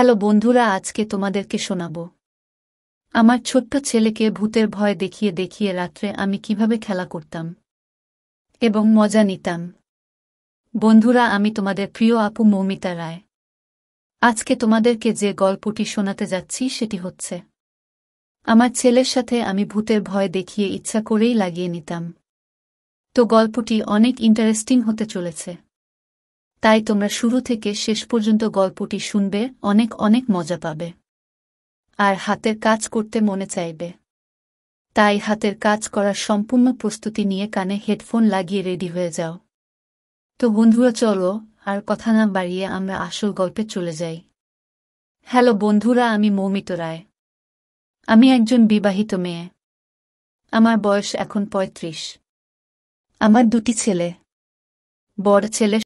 hello বন্ধুরা আজকে তোমাদেরকে শোনাব আমার ছোট্ট ছেলেকে ভূতের ভয় দেখিয়ে দেখিয়ে রাত্রে আমি কিভাবে খেলা করতাম এবং মজা নিতাম বন্ধুরা আমি তোমাদের প্রিয় আপু মৌমিতা রায় আজকে তোমাদেরকে যে গল্পটি শোনাতে যাচ্ছি সেটি হচ্ছে আমার ছেলের সাথে আমি ভূতের ভয় দেখিয়ে ইচ্ছা করেই লাগিয়ে নিতাম তো গল্পটি অনেক ইন্টারেস্টিং হতে চলেছে তাই তোমরা শুরু থেকে শেষ পর্যন্ত গল্পটি শুনবে অনেক অনেক মজা পাবে আর হাতের কাজ করতে মনে চাইবে তাই হাতের কাজ করার সম্পূর্ণ প্রস্তুতি নিয়ে কানে হেডফোন লাগিয়ে রেডি হয়ে যাও তো বন্ধুরা চলো আর কথা না বাড়িয়ে আমরা আসল গল্পে চলে যাই হ্যালো বন্ধুরা আমি মৌমিত রায় আমি একজন বিবাহিত মেয়ে আমার বয়স এখন পঁয়ত্রিশ আমার দুটি ছেলে বড় ছেলে